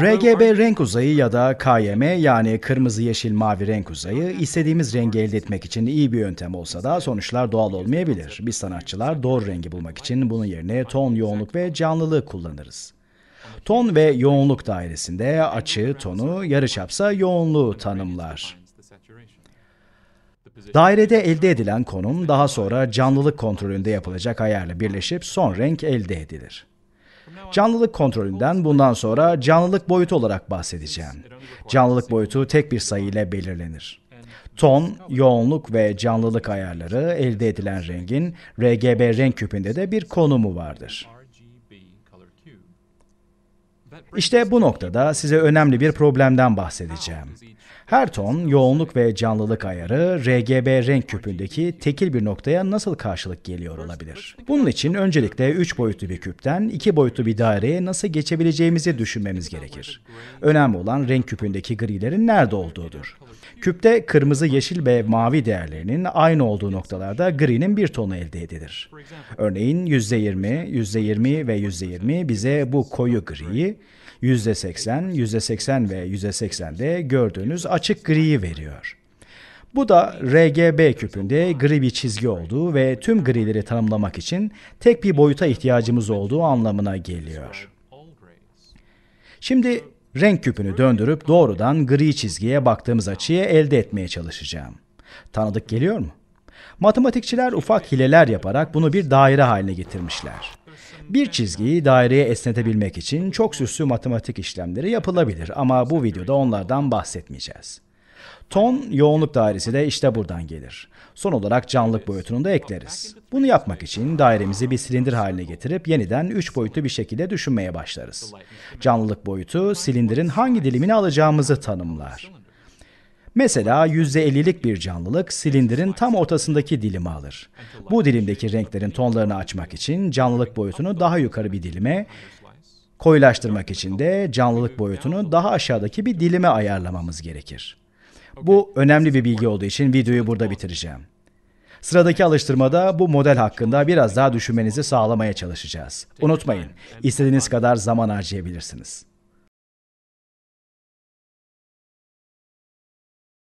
RGB renk uzayı ya da KYM yani kırmızı yeşil mavi renk uzayı istediğimiz rengi elde etmek için iyi bir yöntem olsa da sonuçlar doğal olmayabilir. Biz sanatçılar doğru rengi bulmak için bunun yerine ton, yoğunluk ve canlılığı kullanırız. Ton ve yoğunluk dairesinde açı, tonu, yarı çapsa yoğunluğu tanımlar. Dairede elde edilen konum daha sonra canlılık kontrolünde yapılacak ayarla birleşip son renk elde edilir. Canlılık kontrolünden bundan sonra canlılık boyutu olarak bahsedeceğim. Canlılık boyutu tek bir sayı ile belirlenir. Ton, yoğunluk ve canlılık ayarları elde edilen rengin RGB renk küpünde de bir konumu vardır. İşte bu noktada size önemli bir problemden bahsedeceğim. Her ton, yoğunluk ve canlılık ayarı RGB renk küpündeki tekil bir noktaya nasıl karşılık geliyor olabilir? Bunun için öncelikle 3 boyutlu bir küpten 2 boyutlu bir daireye nasıl geçebileceğimizi düşünmemiz gerekir. Önemli olan renk küpündeki grilerin nerede olduğudur. Küpte kırmızı, yeşil ve mavi değerlerinin aynı olduğu noktalarda grinin bir tonu elde edilir. Örneğin %20, %20 ve %20 bize bu koyu griyi, %80, %80 ve %80'de gördüğünüz açık griyi veriyor. Bu da RGB küpünde gri bir çizgi olduğu ve tüm grileri tanımlamak için tek bir boyuta ihtiyacımız olduğu anlamına geliyor. Şimdi renk küpünü döndürüp doğrudan gri çizgiye baktığımız açıyı elde etmeye çalışacağım. Tanıdık geliyor mu? Matematikçiler ufak hileler yaparak bunu bir daire haline getirmişler. Bir çizgiyi daireye esnetebilmek için çok süslü matematik işlemleri yapılabilir ama bu videoda onlardan bahsetmeyeceğiz. Ton, yoğunluk dairesi de işte buradan gelir. Son olarak canlılık boyutunu da ekleriz. Bunu yapmak için dairemizi bir silindir haline getirip yeniden 3 boyutlu bir şekilde düşünmeye başlarız. Canlılık boyutu silindirin hangi dilimini alacağımızı tanımlar. Mesela %50'lik bir canlılık silindirin tam ortasındaki dilimi alır. Bu dilimdeki renklerin tonlarını açmak için canlılık boyutunu daha yukarı bir dilime, koyulaştırmak için de canlılık boyutunu daha aşağıdaki bir dilime ayarlamamız gerekir. Bu önemli bir bilgi olduğu için videoyu burada bitireceğim. Sıradaki alıştırmada bu model hakkında biraz daha düşünmenizi sağlamaya çalışacağız. Unutmayın, istediğiniz kadar zaman harcayabilirsiniz.